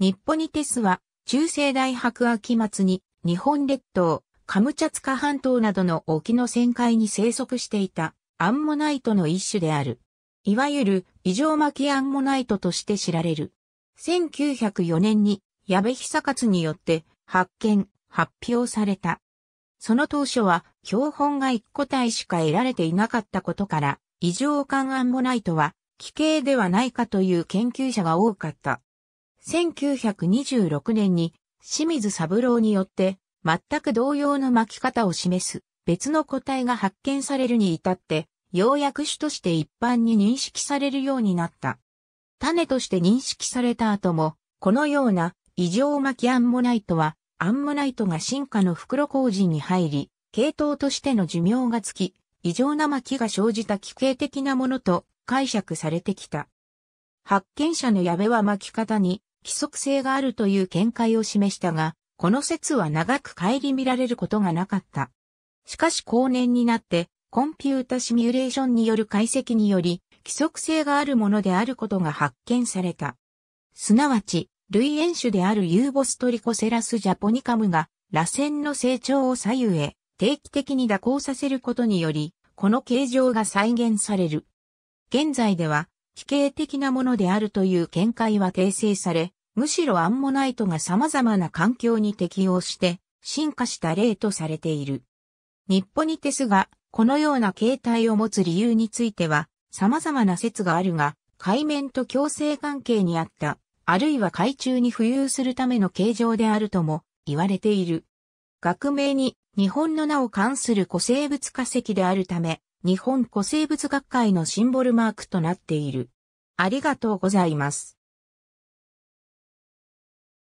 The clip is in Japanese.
日本にテスは、中世大白秋末に、日本列島、カムチャツカ半島などの沖の旋回に生息していた、アンモナイトの一種である。いわゆる、異常巻きアンモナイトとして知られる。1904年に、矢部久勝によって、発見、発表された。その当初は、標本が1個体しか得られていなかったことから、異常感アンモナイトは、奇形ではないかという研究者が多かった。1926年に清水三郎によって全く同様の巻き方を示す別の個体が発見されるに至って、ようやく種として一般に認識されるようになった。種として認識された後も、このような異常巻きアンモナイトは、アンモナイトが進化の袋工事に入り、系統としての寿命がつき、異常な巻きが生じた奇形的なものと解釈されてきた。発見者の矢部は巻き方に規則性があるという見解を示したが、この説は長く顧みられることがなかった。しかし後年になって、コンピュータシミュレーションによる解析により、規則性があるものであることが発見された。すなわち、類演種であるユーボストリコセラスジャポニカムが、螺旋の成長を左右へ、定期的に蛇行させることにより、この形状が再現される。現在では、地形的なものであるという見解は訂正され、むしろアンモナイトが様々な環境に適応して進化した例とされている。日本にテスがこのような形態を持つ理由については様々な説があるが、海面と共生関係にあった、あるいは海中に浮遊するための形状であるとも言われている。学名に日本の名を冠する古生物化石であるため、日本古生物学会のシンボルマークとなっている。ありがとうございます。